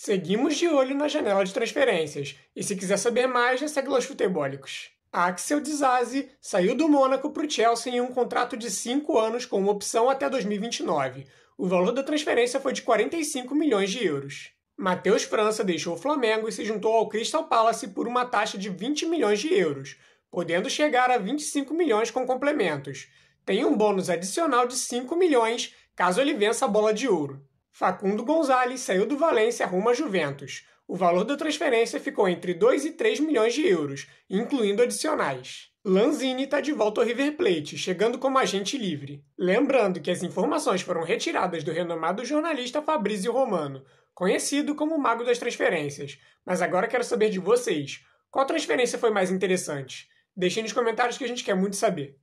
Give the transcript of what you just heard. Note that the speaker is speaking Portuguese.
Seguimos de olho na janela de transferências, e se quiser saber mais, já segue os Futebólicos. Axel Dizazi saiu do Mônaco para o Chelsea em um contrato de 5 anos com uma opção até 2029. O valor da transferência foi de 45 milhões de euros. Matheus França deixou o Flamengo e se juntou ao Crystal Palace por uma taxa de 20 milhões de euros, podendo chegar a 25 milhões com complementos. Tem um bônus adicional de 5 milhões caso ele vença a bola de ouro. Facundo Gonzalez saiu do Valência rumo a Juventus. O valor da transferência ficou entre 2 e 3 milhões de euros, incluindo adicionais. Lanzini está de volta ao River Plate, chegando como agente livre. Lembrando que as informações foram retiradas do renomado jornalista Fabrizio Romano, conhecido como o mago das transferências. Mas agora quero saber de vocês. Qual transferência foi mais interessante? Deixem nos comentários que a gente quer muito saber.